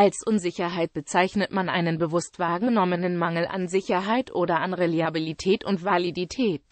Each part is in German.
Als Unsicherheit bezeichnet man einen bewusst wahrgenommenen Mangel an Sicherheit oder an Reliabilität und Validität.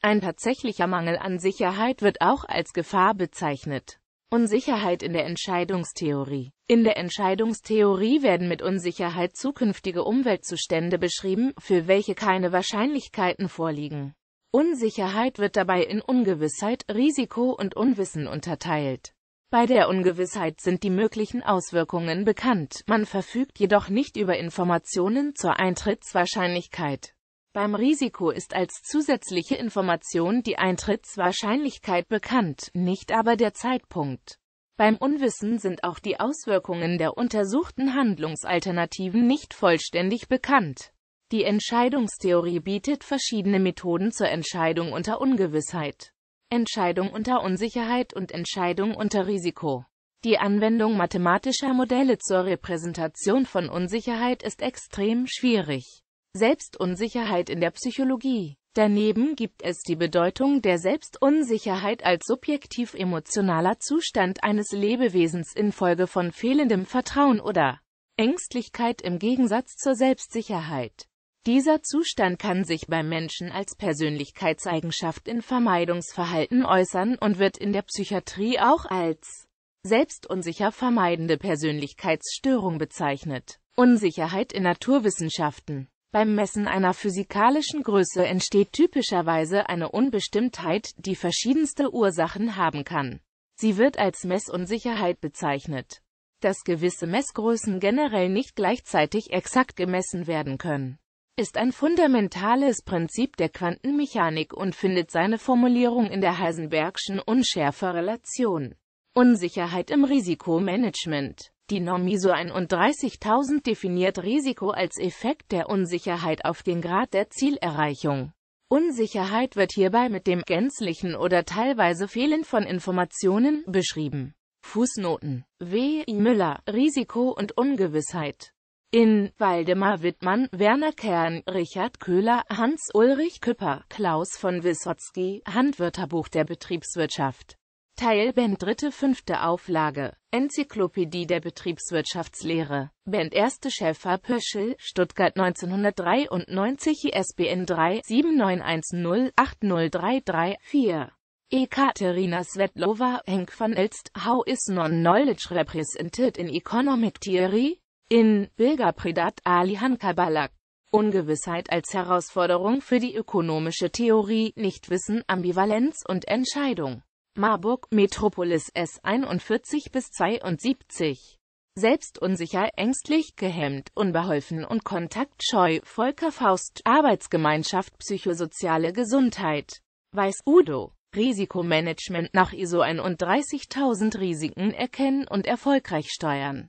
Ein tatsächlicher Mangel an Sicherheit wird auch als Gefahr bezeichnet. Unsicherheit in der Entscheidungstheorie In der Entscheidungstheorie werden mit Unsicherheit zukünftige Umweltzustände beschrieben, für welche keine Wahrscheinlichkeiten vorliegen. Unsicherheit wird dabei in Ungewissheit, Risiko und Unwissen unterteilt. Bei der Ungewissheit sind die möglichen Auswirkungen bekannt, man verfügt jedoch nicht über Informationen zur Eintrittswahrscheinlichkeit. Beim Risiko ist als zusätzliche Information die Eintrittswahrscheinlichkeit bekannt, nicht aber der Zeitpunkt. Beim Unwissen sind auch die Auswirkungen der untersuchten Handlungsalternativen nicht vollständig bekannt. Die Entscheidungstheorie bietet verschiedene Methoden zur Entscheidung unter Ungewissheit. Entscheidung unter Unsicherheit und Entscheidung unter Risiko. Die Anwendung mathematischer Modelle zur Repräsentation von Unsicherheit ist extrem schwierig. Selbstunsicherheit in der Psychologie. Daneben gibt es die Bedeutung der Selbstunsicherheit als subjektiv-emotionaler Zustand eines Lebewesens infolge von fehlendem Vertrauen oder Ängstlichkeit im Gegensatz zur Selbstsicherheit. Dieser Zustand kann sich beim Menschen als Persönlichkeitseigenschaft in Vermeidungsverhalten äußern und wird in der Psychiatrie auch als selbstunsicher vermeidende Persönlichkeitsstörung bezeichnet. Unsicherheit in Naturwissenschaften Beim Messen einer physikalischen Größe entsteht typischerweise eine Unbestimmtheit, die verschiedenste Ursachen haben kann. Sie wird als Messunsicherheit bezeichnet, dass gewisse Messgrößen generell nicht gleichzeitig exakt gemessen werden können ist ein fundamentales Prinzip der Quantenmechanik und findet seine Formulierung in der Heisenbergschen Unschärferelation. Unsicherheit im Risikomanagement Die Norm ISO 31000 definiert Risiko als Effekt der Unsicherheit auf den Grad der Zielerreichung. Unsicherheit wird hierbei mit dem gänzlichen oder teilweise Fehlen von Informationen beschrieben. Fußnoten W. I. Müller Risiko und Ungewissheit in Waldemar Wittmann, Werner Kern, Richard Köhler, Hans-Ulrich Küpper, Klaus von Wissotzky, Handwörterbuch der Betriebswirtschaft. Teil Band dritte fünfte Auflage, Enzyklopädie der Betriebswirtschaftslehre, Band erste Schäfer Pöschel, Stuttgart 1993 ISBN 3 7910 80334 Ekaterina Svetlova, Henk von Elst, How is non-knowledge represented in economic theory? in Bilga Predat Ali Hankabalak. Ungewissheit als Herausforderung für die ökonomische Theorie, Nichtwissen, Ambivalenz und Entscheidung. Marburg, Metropolis S41 bis 72. Selbstunsicher, ängstlich, gehemmt, unbeholfen und kontaktscheu, Volker Faust, Arbeitsgemeinschaft, psychosoziale Gesundheit. Weiß Udo. Risikomanagement nach ISO 31000 Risiken erkennen und erfolgreich steuern.